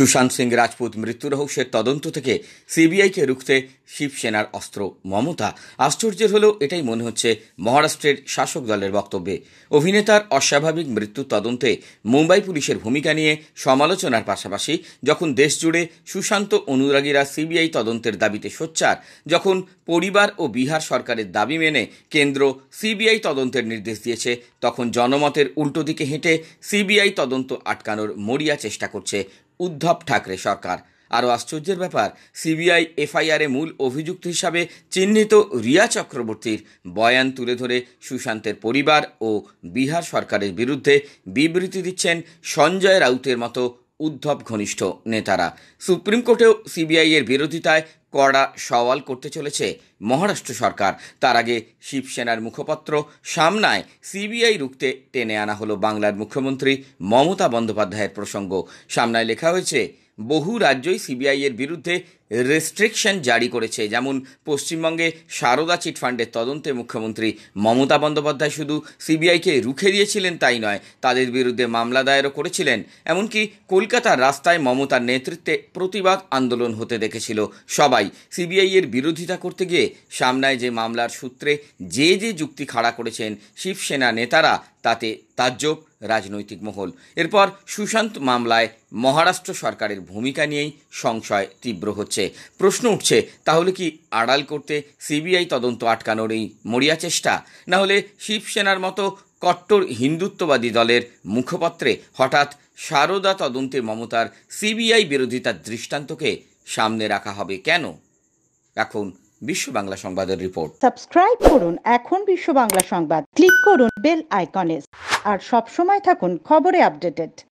সুশান্ত সিং রাজপুত মৃত্যু রহস্যের তদন্ত থেকে সিবিআইকে রুখতে শিবসেনার অস্ত্র মমতা আশ্চর্যের হলেও এটাই মনে হচ্ছে মহারাষ্ট্রের শাসক দলের বক্তব্যে অভিনেতার অস্বাভাবিক মৃত্যু তদন্তে মুম্বাই পুলিশের ভূমিকা নিয়ে সমালোচনার পাশাপাশি যখন দেশজুড়ে সুশান্ত অনুরাগীরা সিবিআই তদন্তের দাবিতে সোচ্চার যখন পরিবার ও বিহার সরকারের দাবি মেনে কেন্দ্র সিবিআই তদন্তের নির্দেশ দিয়েছে তখন জনমতের উল্টো দিকে হেঁটে সিবিআই তদন্ত আটকানোর মরিয়া চেষ্টা করছে উদ্ধব ঠাকরে সরকার আরও আশ্চর্যের ব্যাপার সিবিআই এফআইআরে মূল অভিযুক্ত হিসাবে চিহ্নিত রিয়া চক্রবর্তীর বয়ান তুলে ধরে সুশান্তের পরিবার ও বিহার সরকারের বিরুদ্ধে বিবৃতি দিচ্ছেন সঞ্জয় রাউতের মতো উদ্ধব ঘনিষ্ঠ নেতারা সুপ্রিম কোর্টেও সিবিআইয়ের বিরোধিতায় কড়া সওয়াল করতে চলেছে মহারাষ্ট্র সরকার তার আগে শিবসেনার মুখপাত্র সামনায় সিবিআই রুখতে টেনে আনা হলো বাংলার মুখ্যমন্ত্রী মমতা বন্দ্যোপাধ্যায়ের প্রসঙ্গ সামনায় লেখা হয়েছে বহু রাজ্যই সিবিআইয়ের বিরুদ্ধে রেস্ট্রিকশন জারি করেছে যেমন পশ্চিমবঙ্গে সারদা চিটফান্ডের তদন্তে মুখ্যমন্ত্রী মমতা বন্দ্যোপাধ্যায় শুধু সিবিআইকে রুখে দিয়েছিলেন তাই নয় তাদের বিরুদ্ধে মামলা দায়েরও করেছিলেন এমনকি কলকাতার রাস্তায় মমতার নেতৃত্বে প্রতিবাদ আন্দোলন হতে দেখেছিল সবাই সিবিআইয়ের বিরোধিতা করতে গিয়ে সামনায় যে মামলার সূত্রে যে যে যুক্তি খাড়া করেছেন শিবসেনা নেতারা তাতে তাজ্জব রাজনৈতিক মহল এরপর সুশান্ত মামলায় মহারাষ্ট্র সরকারের ভূমিকা নিয়েই সংশয় তীব্র হচ্ছে আসছে প্রশ্ন উঠছে তাহলে কি আড়াল করতে সিবিআই তদন্ত আটকানোর এই মরিয়া চেষ্টা না হলে শিবসেনার মতো কট্টর হিন্দুত্ববাদী দলের মুখপত্রে হঠাৎ সারদা তদন্তে মমতার সিবিআই বিরোধিতার দৃষ্টান্তকে সামনে রাখা হবে কেন এখন বিশ্ব বাংলা সংবাদের রিপোর্ট সাবস্ক্রাইব করুন এখন বিশ্ব বাংলা সংবাদ ক্লিক করুন বেল আইকনে আর সব সময় থাকুন খবরে আপডেটেড